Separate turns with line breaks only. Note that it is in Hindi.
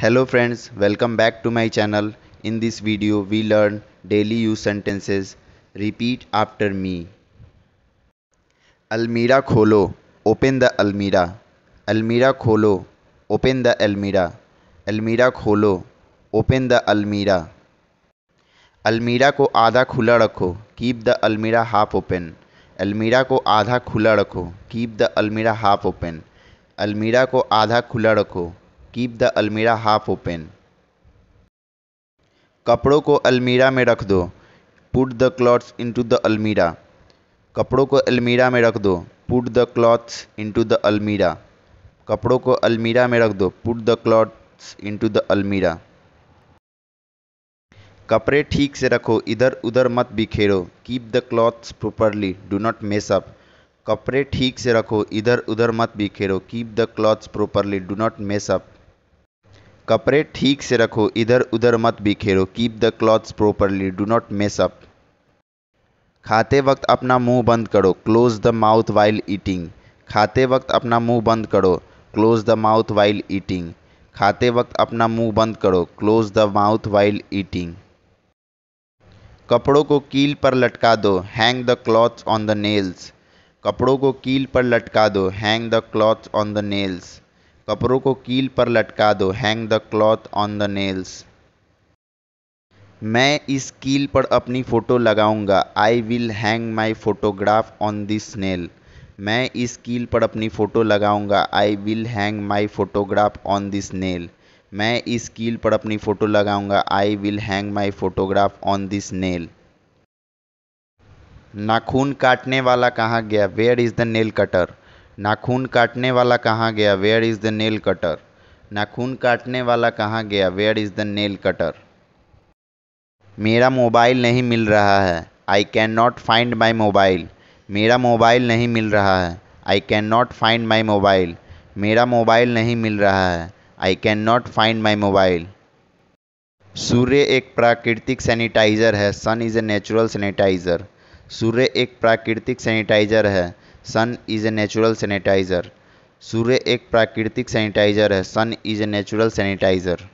hello friends welcome back to my channel in this video we learn daily use sentences repeat after me अलमीरा खोलो ओपन द अलमीरा अलमीरा खोलो ओपन द अलमीरा अलमीरा खोलो ओपन द अलमीरा अलमीरा को आधा खुला रखो keep the almirah half open अलमीरा को आधा खुला रखो keep the almirah half open अलमीरा को आधा खुला रखो keep the almirah half open कपड़ों को अलमीरा में रख दो put the clothes into the almirah कपड़ों को अलमीरा में रख दो put the clothes into the almirah कपड़ों को अलमीरा में रख दो put the clothes into the almirah कपड़े ठीक से रखो इधर उधर मत बिखेरो keep the clothes properly do not mess up कपड़े ठीक से रखो इधर उधर मत बिखेरो keep the clothes properly do not mess up कपड़े ठीक से रखो इधर उधर मत बिखेरो keep the clothes properly do not mess up खाते वक्त अपना मुंह बंद करो close the mouth while eating खाते वक्त अपना मुंह बंद करो close the mouth while eating खाते वक्त अपना मुंह बंद करो close the mouth while eating कपड़ों को कील पर लटका दो hang the clothes on the nails कपड़ों को कील पर लटका दो hang the clothes on the nails कपड़ों को कील पर लटका दो hang the cloth on the nails मैं इस कील पर अपनी फ़ोटो लगाऊंगा I will hang my photograph on this nail मैं इस कील पर अपनी फ़ोटो लगाऊंगा I will hang my photograph on this nail मैं इस कील पर अपनी फ़ोटो लगाऊंगा I will hang my photograph on this nail नाखून काटने वाला कहाँ गया where is the nail cutter नाखून काटने वाला कहाँ गया where is the nail cutter नाखून काटने वाला कहाँ गया where is the nail cutter मेरा मोबाइल नहीं मिल रहा है I can not find my मोबाइल मेरा मोबाइल नहीं मिल रहा है I can not find my मोबाइल मेरा मोबाइल नहीं मिल रहा है I can not find my mobile सूर्य एक प्राकृतिक सैनिटाइज़र है sun is a natural sanitiser सूर्य एक प्राकृतिक सैनिटाइज़र है sun is a natural sanitiser सूर्य एक प्राकृतिक सैनिटाइजर है sun is a natural sanitiser